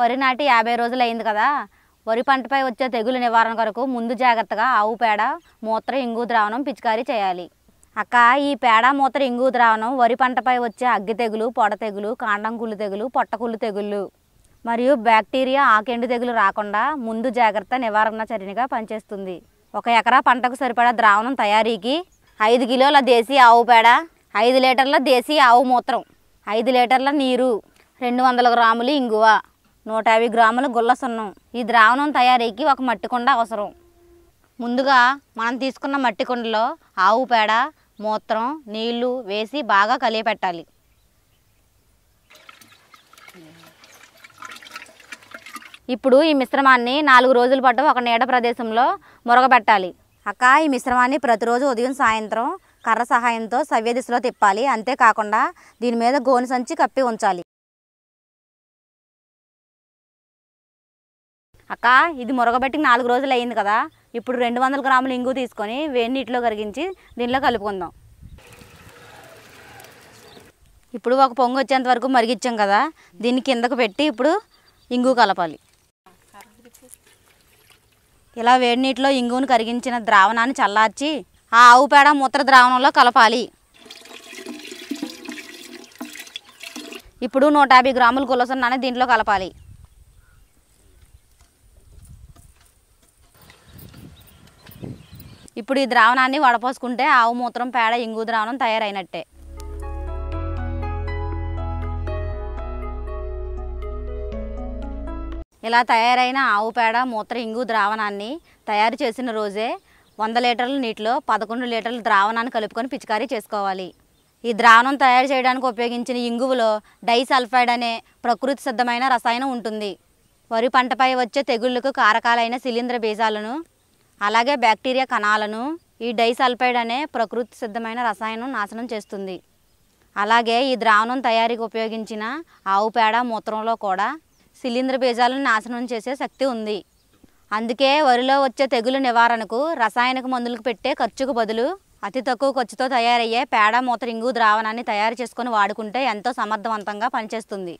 వరి నాటి యాభై రోజులు అయింది కదా వరి పంటపై వచ్చే తెగులు నివారణ కొరకు ముందు జాగ్రత్తగా ఆవు పేడ మూత్ర ఇంగు ద్రావణం పిచికారీ చేయాలి అక్క ఈ పేడ మూత్ర ఇంగు ద్రావణం వరి పంటపై వచ్చే అగ్గి తెగులు పొడ తెగులు కాండం కుళ్ళు తెగులు పొట్టకుళ్ళు తెగుళ్ళు మరియు బ్యాక్టీరియా ఆకెండు తెగులు రాకుండా ముందు జాగ్రత్త నివారణ చర్యగా పనిచేస్తుంది ఒక ఎకరా పంటకు సరిపడా ద్రావణం తయారీకి ఐదు కిలోల దేశీ ఆవు పేడ ఐదు లీటర్ల దేశీ ఆవు మూత్రం ఐదు లీటర్ల నీరు రెండు వందల గ్రాములు ఇంగువ నూట యాభై గ్రాముల గుల్ల సున్నం ఈ ద్రావణం తయారీకి ఒక మట్టి కుండ అవసరం ముందుగా మనం తీసుకున్న మట్టి కుండలో ఆవు పేడ మూత్రం నీళ్లు వేసి బాగా కలియపెట్టాలి ఇప్పుడు ఈ మిశ్రమాన్ని నాలుగు రోజుల పాటు ఒక నీడ ప్రదేశంలో మురగబెట్టాలి అక్క ఈ మిశ్రమాన్ని ప్రతిరోజు ఉదయం సాయంత్రం కర్ర సహాయంతో సవ్య దిశలో తిప్పాలి అంతేకాకుండా దీని మీద గోను సంచి కప్పి ఉంచాలి అక్క ఇది మురగబెట్టి నాలుగు రోజులు అయింది కదా ఇప్పుడు రెండు వందల గ్రాములు ఇంగు తీసుకొని వేడి నీటిలో కరిగించి దీనిలో కలుపుకుందాం ఇప్పుడు ఒక పొంగు వచ్చేంత వరకు మరిగిచ్చాం కదా దీన్ని కిందకు పెట్టి ఇప్పుడు ఇంగు కలపాలి ఇలా వేడి నీటిలో ఇంగును కరిగించిన ద్రావణాన్ని చల్లార్చి ఆ ఆవు పేడ మూత్ర ద్రావణంలో కలపాలి ఇప్పుడు నూట యాభై గ్రాములు గులసన్నాన్ని దీంట్లో కలపాలి ఇప్పుడు ఈ ద్రావణాన్ని వడపోసుకుంటే ఆవు మూత్రం పేడ ఇంగు ద్రావణం తయారైనట్టే ఇలా తయారైన ఆవు పేడ మూత్ర ఇంగు ద్రావణాన్ని తయారు చేసిన రోజే వంద లీటర్ల నీటిలో పదకొండు లీటర్ల ద్రావణాన్ని కలుపుకొని పిచికారీ చేసుకోవాలి ఈ ద్రావణం తయారు చేయడానికి ఉపయోగించిన ఇంగువులో డైసల్ఫైడ్ అనే ప్రకృతి సిద్ధమైన రసాయనం ఉంటుంది వరి పంటపై వచ్చే తెగుళ్లకు కారకాలైన శిలీంద్ర బీజాలను అలాగే బ్యాక్టీరియా కణాలను ఈ డైసల్ఫైడ్ అనే ప్రకృతి సిద్ధమైన రసాయనం నాశనం చేస్తుంది అలాగే ఈ ద్రావణం తయారీకి ఉపయోగించిన ఆవు పేడ మూత్రంలో కూడా శిలీంద్ర బీజాలను నాశనం చేసే శక్తి ఉంది అందుకే వరిలో వచ్చే తెగులు నివారణకు రసాయనిక మందులకు పెట్టే ఖర్చుకు బదులు అతి తక్కువ ఖర్చుతో తయారయ్యే పేడ ఇంగు ద్రావణాన్ని తయారు చేసుకొని వాడుకుంటే ఎంతో సమర్థవంతంగా పనిచేస్తుంది